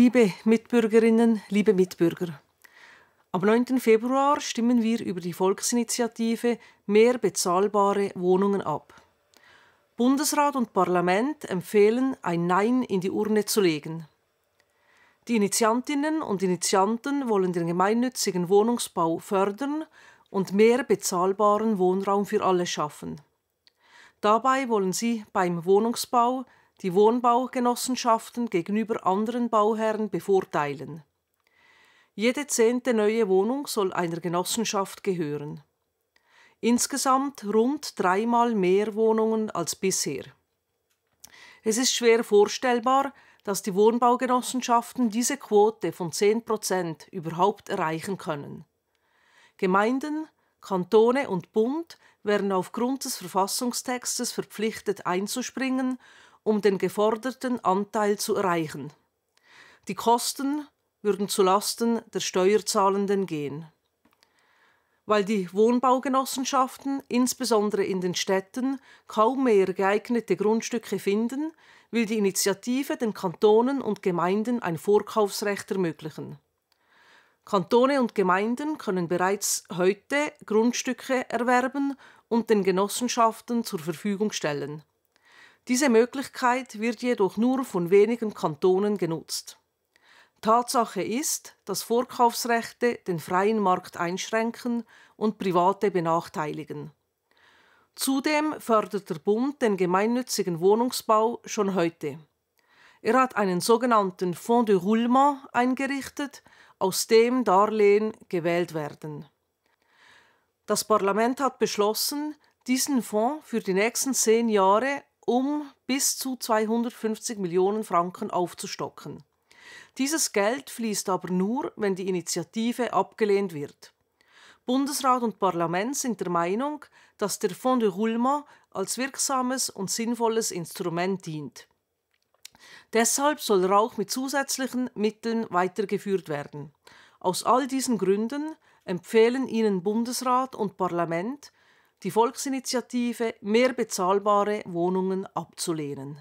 Liebe Mitbürgerinnen, liebe Mitbürger. Am 9. Februar stimmen wir über die Volksinitiative Mehr bezahlbare Wohnungen ab. Bundesrat und Parlament empfehlen, ein Nein in die Urne zu legen. Die Initiantinnen und Initianten wollen den gemeinnützigen Wohnungsbau fördern und mehr bezahlbaren Wohnraum für alle schaffen. Dabei wollen sie beim Wohnungsbau die Wohnbaugenossenschaften gegenüber anderen Bauherren bevorteilen. Jede zehnte neue Wohnung soll einer Genossenschaft gehören. Insgesamt rund dreimal mehr Wohnungen als bisher. Es ist schwer vorstellbar, dass die Wohnbaugenossenschaften diese Quote von 10 Prozent überhaupt erreichen können. Gemeinden, Kantone und Bund wären aufgrund des Verfassungstextes verpflichtet einzuspringen um den geforderten Anteil zu erreichen. Die Kosten würden zulasten der Steuerzahlenden gehen. Weil die Wohnbaugenossenschaften insbesondere in den Städten kaum mehr geeignete Grundstücke finden, will die Initiative den Kantonen und Gemeinden ein Vorkaufsrecht ermöglichen. Kantone und Gemeinden können bereits heute Grundstücke erwerben und den Genossenschaften zur Verfügung stellen. Diese Möglichkeit wird jedoch nur von wenigen Kantonen genutzt. Tatsache ist, dass Vorkaufsrechte den freien Markt einschränken und Private benachteiligen. Zudem fördert der Bund den gemeinnützigen Wohnungsbau schon heute. Er hat einen sogenannten Fonds de Roulement eingerichtet, aus dem Darlehen gewählt werden. Das Parlament hat beschlossen, diesen Fonds für die nächsten zehn Jahre um bis zu 250 Millionen Franken aufzustocken. Dieses Geld fließt aber nur, wenn die Initiative abgelehnt wird. Bundesrat und Parlament sind der Meinung, dass der Fonds de Roulement als wirksames und sinnvolles Instrument dient. Deshalb soll er auch mit zusätzlichen Mitteln weitergeführt werden. Aus all diesen Gründen empfehlen Ihnen Bundesrat und Parlament, die Volksinitiative mehr bezahlbare Wohnungen abzulehnen.